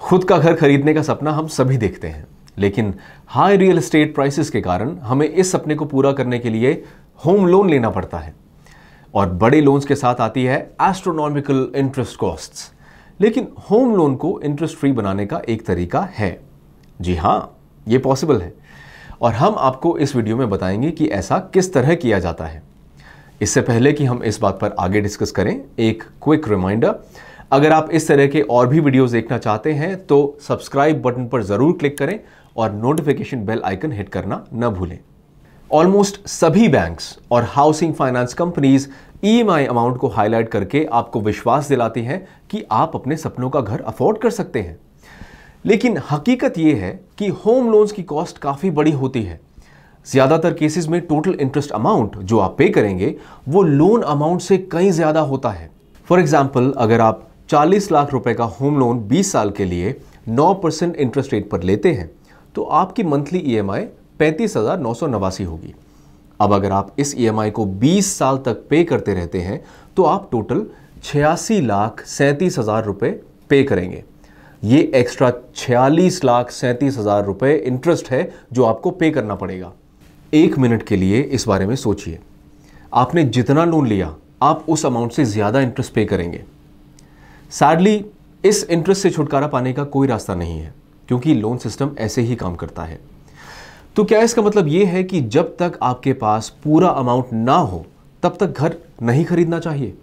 खुद का घर खरीदने का सपना हम सभी देखते हैं लेकिन हाई रियल एस्टेट प्राइसेस के कारण हमें इस सपने को पूरा करने के लिए होम लोन लेना पड़ता है और बड़े लोन्स के साथ आती है एस्ट्रोनॉमिकल इंटरेस्ट कॉस्ट्स लेकिन होम लोन को इंटरेस्ट फ्री बनाने का एक तरीका है जी हाँ ये पॉसिबल है और हम आपको इस वीडियो में बताएंगे कि ऐसा किस तरह किया जाता है इससे पहले कि हम इस बात पर आगे डिस्कस करें एक क्विक रिमाइंडर अगर आप इस तरह के और भी वीडियोस देखना चाहते हैं तो सब्सक्राइब बटन पर ज़रूर क्लिक करें और नोटिफिकेशन बेल आइकन हिट करना न भूलें ऑलमोस्ट सभी बैंक्स और housing finance companies EMI amount को हाईलाइट करके आपको विश्वास दिलाती हैं कि आप अपने सपनों का घर अफोर्ड कर सकते हैं लेकिन हकीकत यह है कि होम लोन्स की कॉस्ट काफ़ी बड़ी होती है ज़्यादातर केसेस में टोटल इंटरेस्ट अमाउंट जो आप पे करेंगे वो लोन अमाउंट से कहीं ज़्यादा होता है फॉर एग्जाम्पल अगर आप 40 लाख रुपए का होम लोन 20 साल के लिए 9 परसेंट इंटरेस्ट रेट पर लेते हैं तो आपकी मंथली ई एम आई होगी अब अगर आप इस ई e को 20 साल तक पे करते रहते हैं तो आप टोटल छियासी लाख सैंतीस हज़ार रुपये पे करेंगे ये एक्स्ट्रा छियालीस लाख सैंतीस हज़ार रुपये इंटरेस्ट है जो आपको पे करना पड़ेगा एक मिनट के लिए इस बारे में सोचिए आपने जितना लोन लिया आप उस अमाउंट से ज़्यादा इंटरेस्ट पे करेंगे सैडली इस इंटरेस्ट से छुटकारा पाने का कोई रास्ता नहीं है क्योंकि लोन सिस्टम ऐसे ही काम करता है तो क्या इसका मतलब यह है कि जब तक आपके पास पूरा अमाउंट ना हो तब तक घर नहीं खरीदना चाहिए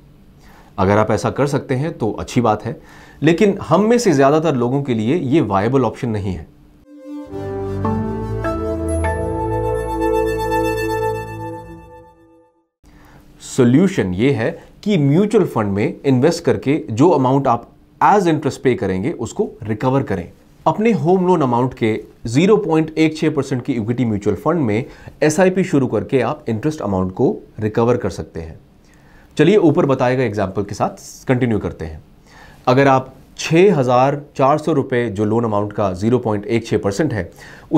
अगर आप ऐसा कर सकते हैं तो अच्छी बात है लेकिन हम में से ज़्यादातर लोगों के लिए ये वायबल ऑप्शन नहीं है सोल्यूशन ये है कि म्यूचुअल फंड में इन्वेस्ट करके जो अमाउंट आप एज इंटरेस्ट पे करेंगे उसको रिकवर करें अपने होम लोन अमाउंट के 0.16 परसेंट की इक्विटी म्यूचुअल फंड में एस शुरू करके आप इंटरेस्ट अमाउंट को रिकवर कर सकते हैं चलिए ऊपर बताए गए एग्जाम्पल के साथ कंटिन्यू करते हैं अगर आप छः हज़ार चार सौ रुपये जो लोन अमाउंट का 0.16 परसेंट है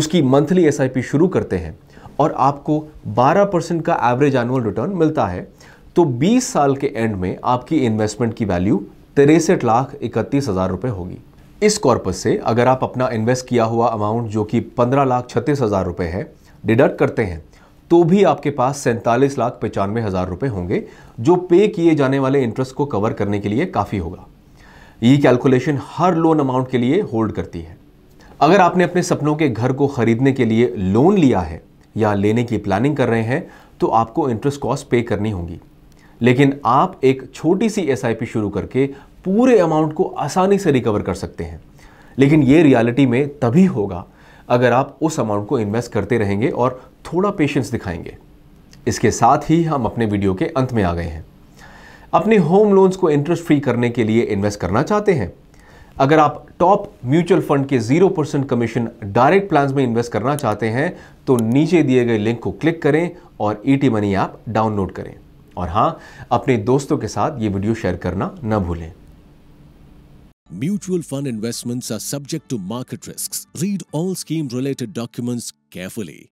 उसकी मंथली एस शुरू करते हैं और आपको 12 परसेंट का एवरेज एनुअल रिटर्न मिलता है तो 20 साल के एंड में आपकी इन्वेस्टमेंट की वैल्यू तिरसठ लाख इकतीस हज़ार रुपये होगी इस कॉर्पस से अगर आप अपना इन्वेस्ट किया हुआ अमाउंट जो कि पंद्रह लाख छत्तीस हज़ार रुपये है डिडक्ट करते हैं तो भी आपके पास सैंतालीस लाख पचानवे हज़ार रुपये होंगे जो पे किए जाने वाले इंटरेस्ट को कवर करने के लिए काफ़ी होगा ये कैलकुलेशन हर लोन अमाउंट के लिए होल्ड करती है अगर आपने अपने सपनों के घर को खरीदने के लिए लोन लिया है या लेने की प्लानिंग कर रहे हैं तो आपको इंटरेस्ट कॉस्ट पे करनी होगी लेकिन आप एक छोटी सी एस शुरू करके पूरे अमाउंट को आसानी से रिकवर कर सकते हैं लेकिन ये रियलिटी में तभी होगा अगर आप उस अमाउंट को इन्वेस्ट करते रहेंगे और थोड़ा पेशेंस दिखाएंगे इसके साथ ही हम अपने वीडियो के अंत में आ गए हैं अपने होम लोन्स को इंटरेस्ट फ्री करने के लिए इन्वेस्ट करना चाहते हैं अगर आप टॉप म्यूचुअल फंड के zero percent commission direct plan में इन्वेस्ट करना चाहते हैं तो नीचे दिए गए लिंक को क्लिक करें और E T money app download करें और हाँ अपने दोस्तों के साथ ये वीडियो शेयर करना न भूलें Mutual fund investments are subject to market risks. Read all scheme related documents carefully.